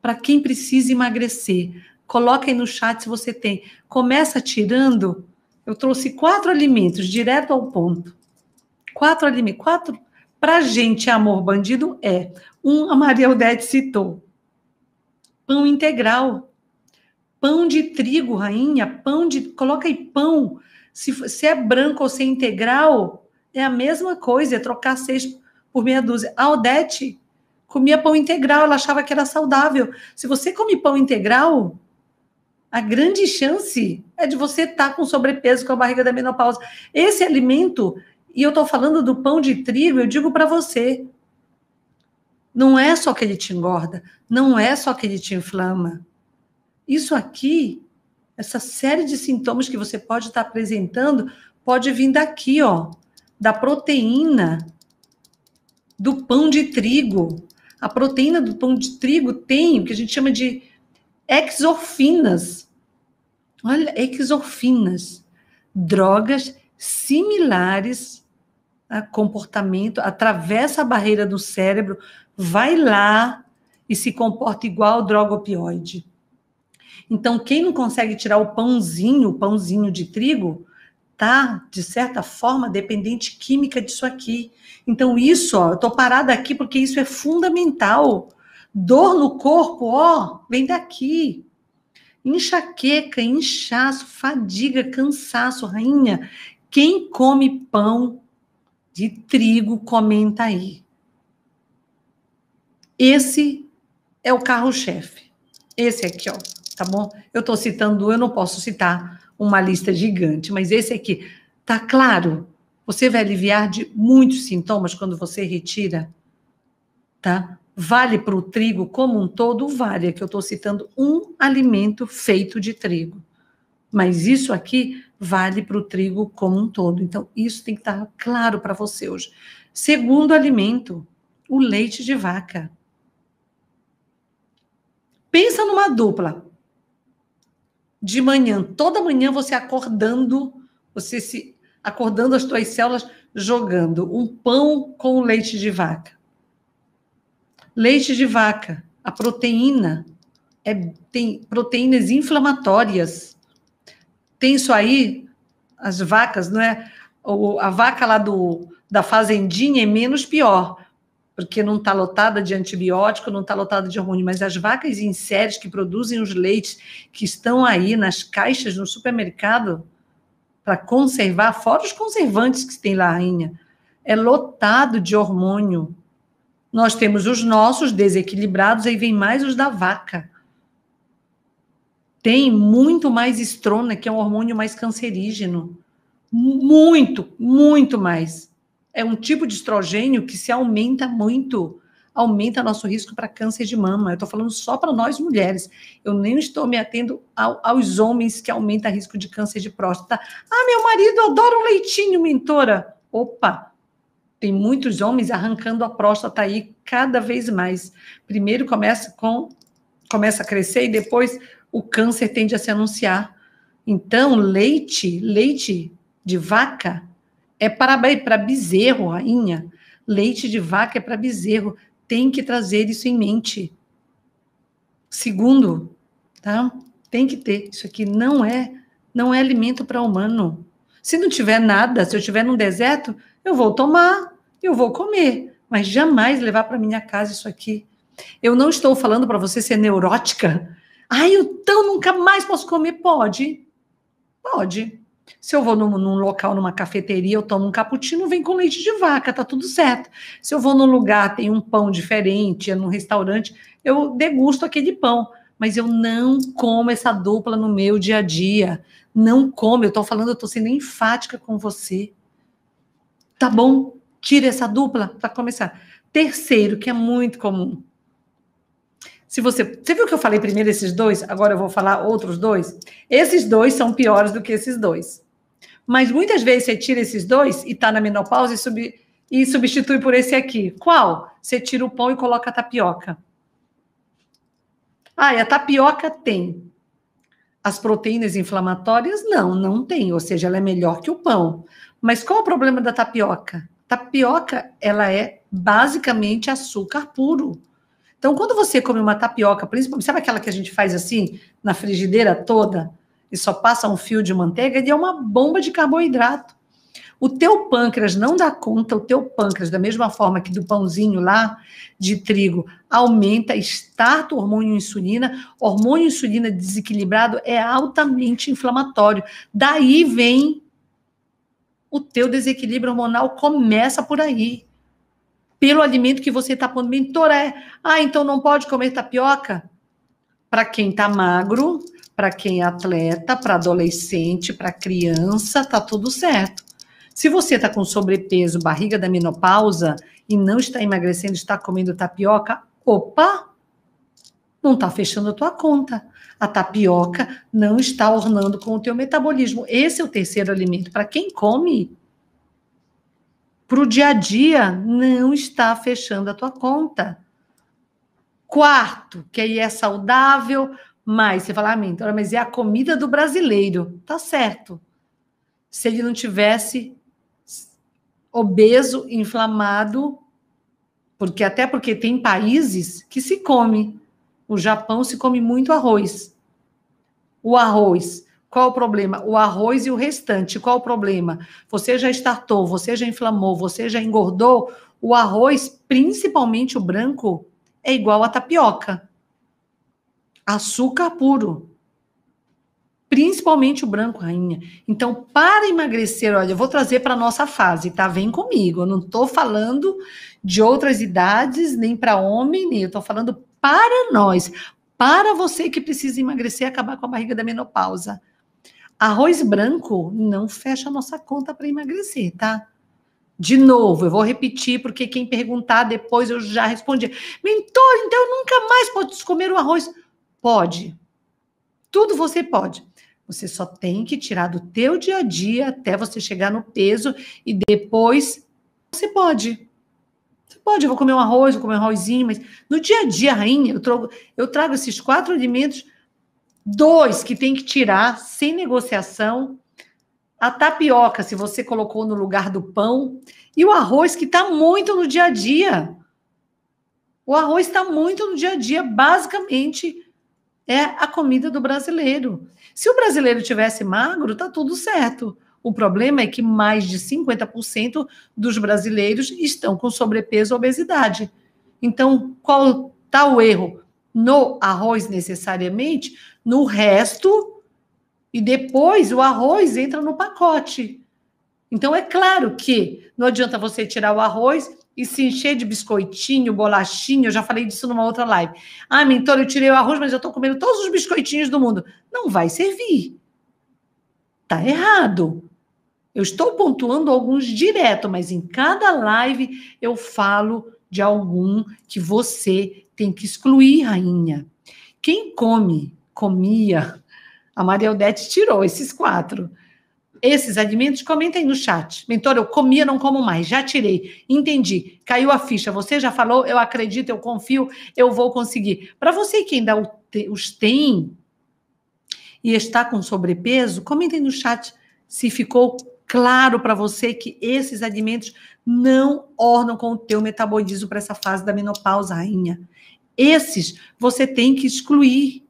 para quem precisa emagrecer. Coloca aí no chat se você tem. Começa tirando. Eu trouxe quatro alimentos direto ao ponto. Quatro alimentos, quatro para gente amor bandido é. Um a Maria Odete citou. Pão integral. Pão de trigo, rainha, pão de, coloca aí pão. Se, se é branco ou se é integral, é a mesma coisa, é trocar seis por meia dúzia. A Odete comia pão integral, ela achava que era saudável. Se você come pão integral, a grande chance é de você estar tá com sobrepeso, com a barriga da menopausa. Esse alimento, e eu estou falando do pão de trigo, eu digo para você, não é só que ele te engorda, não é só que ele te inflama. Isso aqui, essa série de sintomas que você pode estar tá apresentando, pode vir daqui, ó, da proteína do pão de trigo. A proteína do pão de trigo tem o que a gente chama de exorfinas. Olha, exorfinas, drogas similares a comportamento, atravessa a barreira do cérebro, vai lá e se comporta igual droga opioide. Então, quem não consegue tirar o pãozinho, o pãozinho de trigo, tá, de certa forma, dependente química disso aqui. Então, isso, ó, eu tô parada aqui porque isso é fundamental. Dor no corpo, ó, vem daqui. Enxaqueca, inchaço, fadiga, cansaço, rainha. Quem come pão de trigo, comenta aí. Esse é o carro-chefe. Esse aqui, ó, tá bom? Eu tô citando, eu não posso citar uma lista gigante, mas esse aqui, tá claro? Você vai aliviar de muitos sintomas quando você retira, tá? Vale para o trigo como um todo? Vale, é que eu estou citando um alimento feito de trigo. Mas isso aqui vale para o trigo como um todo. Então, isso tem que estar tá claro para você hoje. Segundo alimento, o leite de vaca. Pensa numa dupla: de manhã, toda manhã você acordando, você se acordando as tuas células jogando um pão com leite de vaca. Leite de vaca, a proteína é, tem proteínas inflamatórias. Tem isso aí as vacas, não é? Ou a vaca lá do da fazendinha é menos pior, porque não está lotada de antibiótico, não está lotada de hormônio, mas as vacas em séries que produzem os leites que estão aí nas caixas no supermercado para conservar, fora os conservantes que tem lá, rainha, é lotado de hormônio. Nós temos os nossos desequilibrados, aí vem mais os da vaca. Tem muito mais estrona, que é um hormônio mais cancerígeno. Muito, muito mais é um tipo de estrogênio que se aumenta muito, aumenta nosso risco para câncer de mama. Eu estou falando só para nós mulheres. Eu nem estou me atendo ao, aos homens que aumenta risco de câncer de próstata. Ah, meu marido adora um leitinho, mentora. Opa! Tem muitos homens arrancando a próstata aí cada vez mais. Primeiro começa com começa a crescer e depois o câncer tende a se anunciar. Então, leite, leite de vaca é para bezerro, rainha. Leite de vaca é para bezerro. Tem que trazer isso em mente. Segundo, tá? Tem que ter. Isso aqui não é não é alimento para humano. Se não tiver nada, se eu estiver num deserto, eu vou tomar, eu vou comer, mas jamais levar para minha casa isso aqui. Eu não estou falando para você ser neurótica. Ai, então nunca mais posso comer. Pode. Pode. Se eu vou num, num, local, numa cafeteria, eu tomo um cappuccino, vem com leite de vaca, tá tudo certo. Se eu vou num lugar, tem um pão diferente, é num restaurante, eu degusto aquele pão. Mas eu não como essa dupla no meu dia a dia. Não como. Eu tô falando, eu tô sendo enfática com você. Tá bom? Tira essa dupla para começar. Terceiro, que é muito comum, se você, você viu que eu falei primeiro esses dois, agora eu vou falar outros dois? Esses dois são piores do que esses dois. Mas muitas vezes você tira esses dois e está na menopausa e, sub, e substitui por esse aqui. Qual? Você tira o pão e coloca a tapioca. Ah, e a tapioca tem. As proteínas inflamatórias, não, não tem. Ou seja, ela é melhor que o pão. Mas qual o problema da tapioca? Tapioca, ela é basicamente açúcar puro. Então, quando você come uma tapioca, principalmente, sabe aquela que a gente faz assim, na frigideira toda, e só passa um fio de manteiga, ele é uma bomba de carboidrato. O teu pâncreas não dá conta, o teu pâncreas, da mesma forma que do pãozinho lá de trigo, aumenta, starta o hormônio insulina. Hormônio insulina desequilibrado é altamente inflamatório. Daí vem o teu desequilíbrio hormonal, começa por aí pelo alimento que você está pondo. Mentor é, ah, então não pode comer tapioca? Para quem está magro, para quem é atleta, para adolescente, para criança, tá tudo certo. Se você está com sobrepeso, barriga da menopausa e não está emagrecendo, está comendo tapioca, opa, não está fechando a tua conta. A tapioca não está ornando com o teu metabolismo. Esse é o terceiro alimento. Para quem come, para o dia a dia, não está fechando a tua conta. Quarto, que aí é saudável, mas você fala, ah, mentora, mas é a comida do brasileiro. Tá certo. Se ele não tivesse obeso, inflamado, porque até porque tem países que se come. O Japão se come muito arroz. O arroz qual o problema? O arroz e o restante. Qual o problema? Você já estartou, você já inflamou, você já engordou. O arroz, principalmente o branco, é igual a tapioca. Açúcar puro. Principalmente o branco, rainha. Então, para emagrecer, olha, eu vou trazer para nossa fase, tá? Vem comigo. Eu não estou falando de outras idades, nem para homem, nem eu estou falando para nós, para você que precisa emagrecer e acabar com a barriga da menopausa Arroz branco não fecha a nossa conta para emagrecer, tá? De novo, eu vou repetir, porque quem perguntar depois eu já respondi. Mentor, então eu nunca mais posso comer o arroz. Pode. Tudo você pode. Você só tem que tirar do teu dia a dia até você chegar no peso e depois você pode. Você pode, eu vou comer um arroz, vou comer um arrozinho, mas no dia a dia, rainha, eu trago, eu trago esses quatro alimentos Dois, que tem que tirar, sem negociação, a tapioca, se você colocou no lugar do pão, e o arroz, que está muito no dia a dia. O arroz está muito no dia a dia, basicamente é a comida do brasileiro. Se o brasileiro tivesse magro, tá tudo certo. O problema é que mais de 50% dos brasileiros estão com sobrepeso ou obesidade. Então, qual está o erro? no arroz necessariamente, no resto, e depois o arroz entra no pacote. Então é claro que não adianta você tirar o arroz e se encher de biscoitinho, bolachinho, eu já falei disso numa outra live. Ah, mentor, eu tirei o arroz, mas eu estou comendo todos os biscoitinhos do mundo. Não vai servir. Tá errado. Eu estou pontuando alguns direto, mas em cada live eu falo de algum que você tem que excluir rainha. Quem come, comia. A Maria Odete tirou esses quatro. Esses alimentos, comentem no chat. Mentor, eu comia, não como mais. Já tirei. Entendi. Caiu a ficha. Você já falou, eu acredito, eu confio, eu vou conseguir. Para você que ainda os tem e está com sobrepeso, comentem no chat se ficou claro para você que esses alimentos não ornam com o teu metabolismo para essa fase da menopausa, rainha. Esses você tem que excluir.